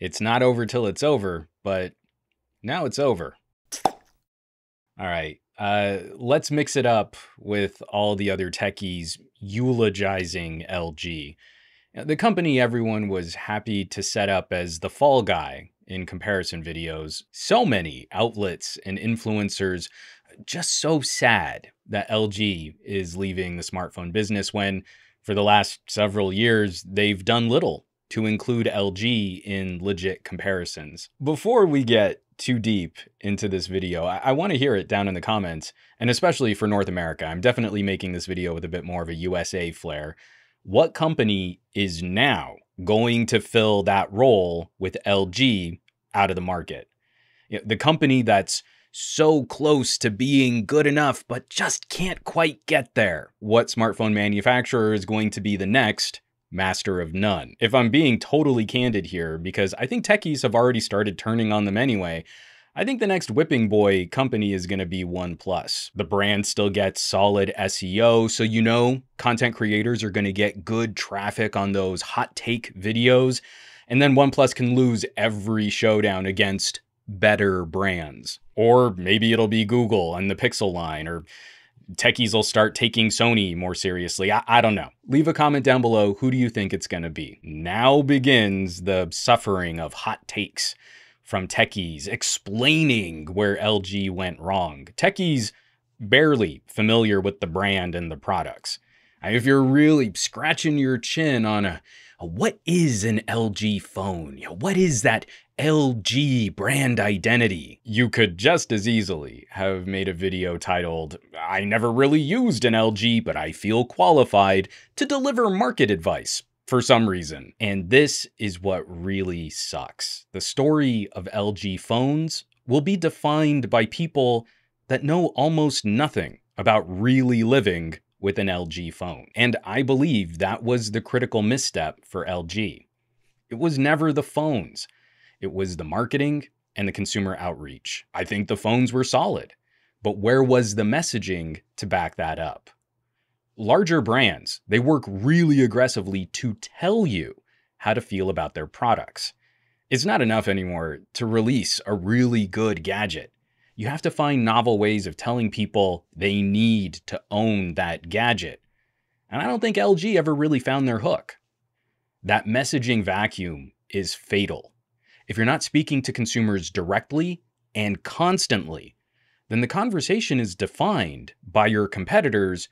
It's not over till it's over, but now it's over. All right. Uh, let's mix it up with all the other techies eulogizing LG. The company everyone was happy to set up as the fall guy in comparison videos. So many outlets and influencers just so sad that LG is leaving the smartphone business when, for the last several years, they've done little to include LG in legit comparisons. Before we get too deep into this video, I, I want to hear it down in the comments, and especially for North America. I'm definitely making this video with a bit more of a USA flair. What company is now going to fill that role with LG out of the market? the company that's so close to being good enough, but just can't quite get there. What smartphone manufacturer is going to be the next master of none. If I'm being totally candid here, because I think techies have already started turning on them anyway, I think the next whipping boy company is going to be OnePlus. The brand still gets solid SEO, so you know content creators are going to get good traffic on those hot take videos. And then OnePlus can lose every showdown against better brands. Or maybe it'll be Google and the Pixel line, or techies will start taking Sony more seriously. I, I don't know. Leave a comment down below. Who do you think it's going to be? Now begins the suffering of hot takes from techies explaining where LG went wrong. Techies barely familiar with the brand and the products. If you're really scratching your chin on a, a what is an LG phone? You know, what is that LG brand identity. You could just as easily have made a video titled, I never really used an LG, but I feel qualified to deliver market advice for some reason. And this is what really sucks. The story of LG phones will be defined by people that know almost nothing about really living with an LG phone. And I believe that was the critical misstep for LG. It was never the phones. It was the marketing and the consumer outreach. I think the phones were solid, but where was the messaging to back that up? Larger brands, they work really aggressively to tell you how to feel about their products. It's not enough anymore to release a really good gadget. You have to find novel ways of telling people they need to own that gadget. And I don't think LG ever really found their hook. That messaging vacuum is fatal if you're not speaking to consumers directly and constantly, then the conversation is defined by your competitors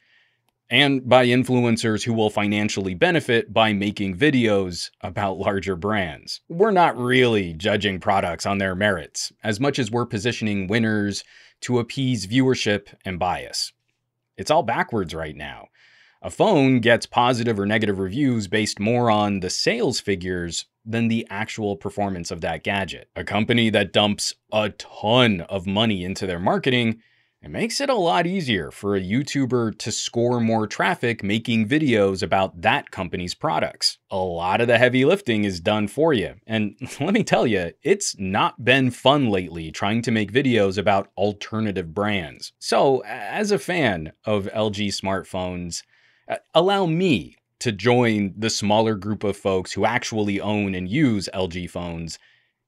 and by influencers who will financially benefit by making videos about larger brands. We're not really judging products on their merits as much as we're positioning winners to appease viewership and bias. It's all backwards right now. A phone gets positive or negative reviews based more on the sales figures than the actual performance of that gadget. A company that dumps a ton of money into their marketing, it makes it a lot easier for a YouTuber to score more traffic making videos about that company's products. A lot of the heavy lifting is done for you. And let me tell you, it's not been fun lately trying to make videos about alternative brands. So, as a fan of LG smartphones, allow me to join the smaller group of folks who actually own and use LG phones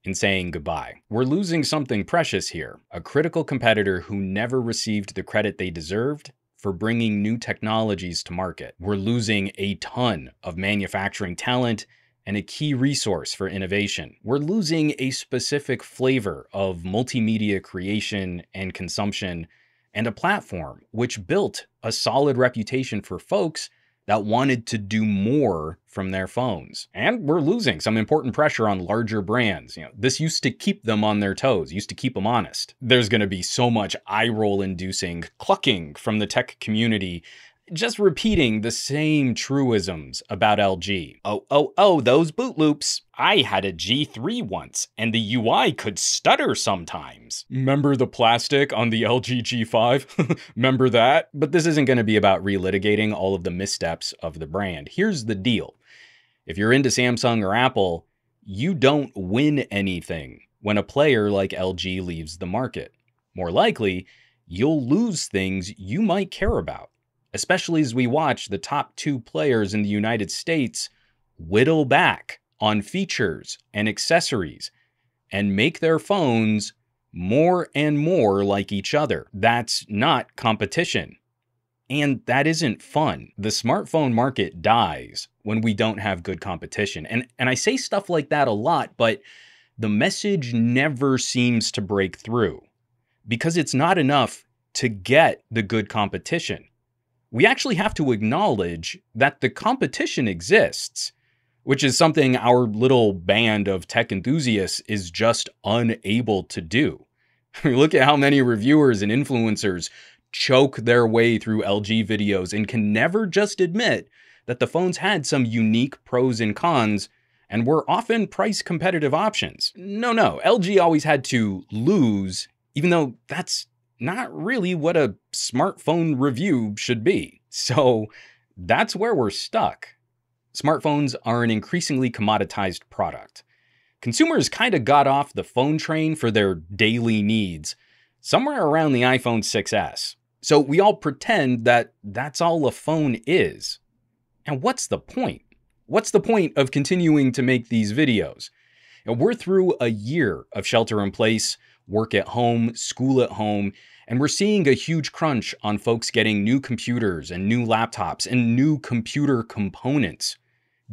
in saying goodbye. We're losing something precious here a critical competitor who never received the credit they deserved for bringing new technologies to market. We're losing a ton of manufacturing talent and a key resource for innovation. We're losing a specific flavor of multimedia creation and consumption and a platform which built a solid reputation for folks that wanted to do more from their phones. And we're losing some important pressure on larger brands. You know, this used to keep them on their toes, used to keep them honest. There's going to be so much eye roll inducing clucking from the tech community just repeating the same truisms about LG. Oh, oh, oh, those boot loops. I had a G3 once, and the UI could stutter sometimes. Remember the plastic on the LG G5? Remember that? But this isn't going to be about relitigating all of the missteps of the brand. Here's the deal. If you're into Samsung or Apple, you don't win anything when a player like LG leaves the market. More likely, you'll lose things you might care about especially as we watch the top two players in the United States whittle back on features and accessories and make their phones more and more like each other. That's not competition. And that isn't fun. The smartphone market dies when we don't have good competition. And, and I say stuff like that a lot, but the message never seems to break through because it's not enough to get the good competition we actually have to acknowledge that the competition exists, which is something our little band of tech enthusiasts is just unable to do. Look at how many reviewers and influencers choke their way through LG videos and can never just admit that the phones had some unique pros and cons and were often price competitive options. No, no, LG always had to lose, even though that's not really what a smartphone review should be. So that's where we're stuck. Smartphones are an increasingly commoditized product. Consumers kind of got off the phone train for their daily needs somewhere around the iPhone 6S. So we all pretend that that's all a phone is. And what's the point? What's the point of continuing to make these videos? we're through a year of shelter in place, work at home, school at home, and we're seeing a huge crunch on folks getting new computers and new laptops and new computer components.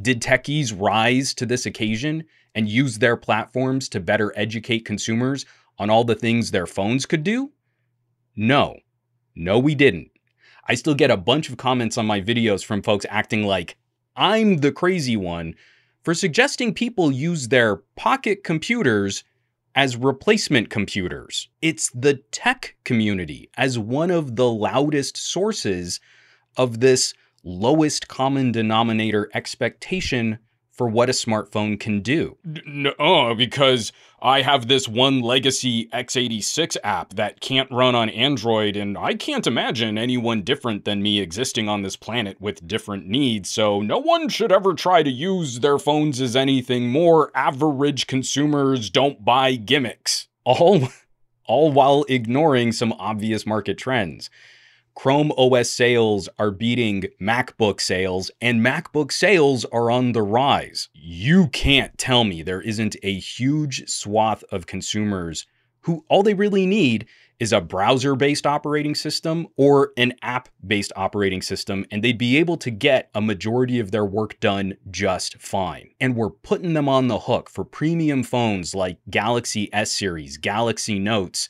Did techies rise to this occasion and use their platforms to better educate consumers on all the things their phones could do? No. No, we didn't. I still get a bunch of comments on my videos from folks acting like I'm the crazy one for suggesting people use their pocket computers as replacement computers. It's the tech community as one of the loudest sources of this lowest common denominator expectation for what a smartphone can do. No, oh, because I have this one legacy x86 app that can't run on Android, and I can't imagine anyone different than me existing on this planet with different needs, so no one should ever try to use their phones as anything more. Average consumers don't buy gimmicks. All, all while ignoring some obvious market trends. Chrome OS sales are beating MacBook sales, and MacBook sales are on the rise. You can't tell me there isn't a huge swath of consumers who all they really need is a browser based operating system or an app based operating system, and they'd be able to get a majority of their work done just fine. And we're putting them on the hook for premium phones like Galaxy S series, Galaxy Notes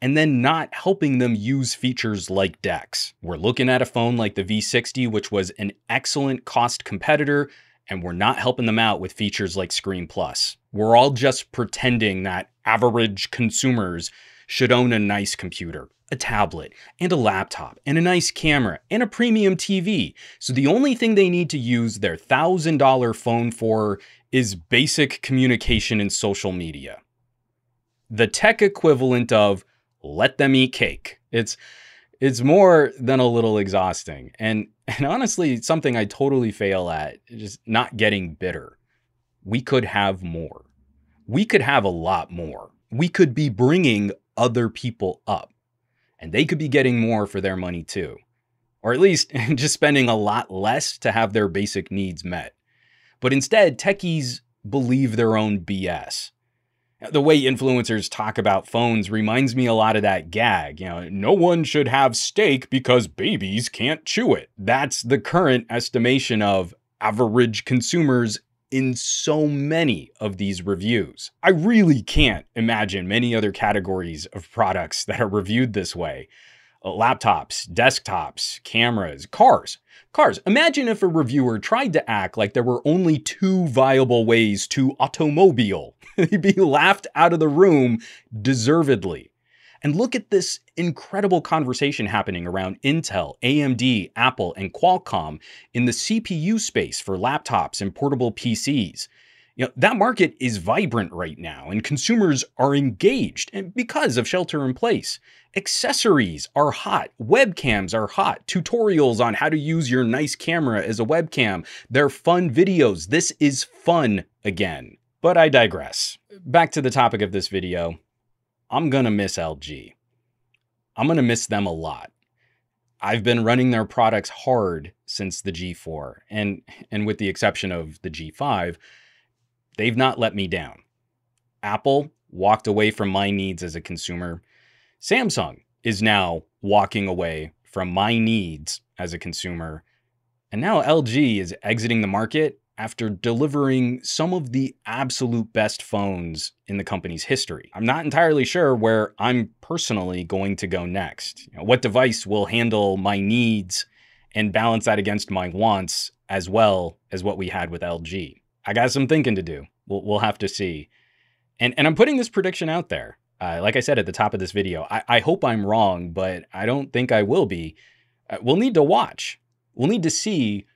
and then not helping them use features like DeX. We're looking at a phone like the V60, which was an excellent cost competitor, and we're not helping them out with features like Screen Plus. We're all just pretending that average consumers should own a nice computer, a tablet, and a laptop, and a nice camera, and a premium TV. So the only thing they need to use their $1,000 phone for is basic communication and social media. The tech equivalent of let them eat cake. It's it's more than a little exhausting. And and honestly, something I totally fail at, just not getting bitter. We could have more. We could have a lot more. We could be bringing other people up and they could be getting more for their money too. Or at least just spending a lot less to have their basic needs met. But instead, techies believe their own BS the way influencers talk about phones reminds me a lot of that gag. You know, no one should have steak because babies can't chew it. That's the current estimation of average consumers in so many of these reviews. I really can't imagine many other categories of products that are reviewed this way laptops, desktops, cameras, cars. Cars. Imagine if a reviewer tried to act like there were only two viable ways to automobile. He'd be laughed out of the room, deservedly. And look at this incredible conversation happening around Intel, AMD, Apple, and Qualcomm in the CPU space for laptops and portable PCs. You know, that market is vibrant right now and consumers are engaged and because of shelter in place. Accessories are hot, webcams are hot, tutorials on how to use your nice camera as a webcam. They're fun videos. This is fun again. But I digress. Back to the topic of this video. I'm going to miss LG. I'm going to miss them a lot. I've been running their products hard since the G4 and and with the exception of the G5, They've not let me down. Apple walked away from my needs as a consumer. Samsung is now walking away from my needs as a consumer. And now LG is exiting the market after delivering some of the absolute best phones in the company's history. I'm not entirely sure where I'm personally going to go next. You know, what device will handle my needs and balance that against my wants as well as what we had with LG? I got some thinking to do. We'll, we'll have to see. And, and I'm putting this prediction out there. Uh, like I said at the top of this video, I, I hope I'm wrong, but I don't think I will be. Uh, we'll need to watch. We'll need to see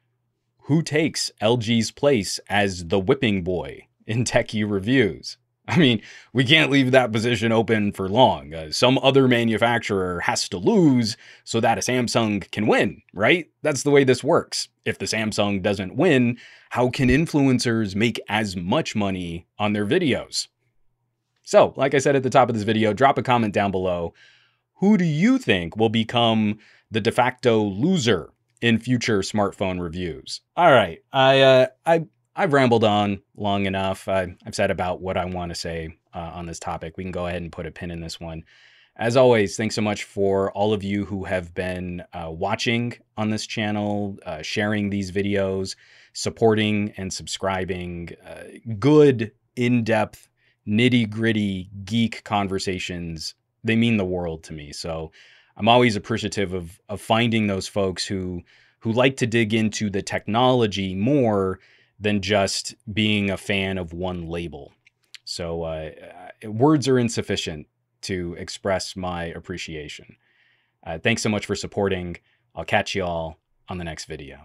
who takes LG's place as the whipping boy in Techie Reviews. I mean, we can't leave that position open for long. Uh, some other manufacturer has to lose so that a Samsung can win, right? That's the way this works. If the Samsung doesn't win, how can influencers make as much money on their videos? So, like I said at the top of this video, drop a comment down below. Who do you think will become the de facto loser in future smartphone reviews? All right, I uh, I I've rambled on long enough. I, have said about what I want to say uh, on this topic. We can go ahead and put a pin in this one. As always, thanks so much for all of you who have been uh, watching on this channel, uh, sharing these videos, supporting and subscribing. Uh, good, in depth, nitty gritty geek conversations. They mean the world to me. So I'm always appreciative of, of finding those folks who who like to dig into the technology more than just being a fan of one label. So uh, uh, words are insufficient to express my appreciation. Uh, thanks so much for supporting. I'll catch you all on the next video.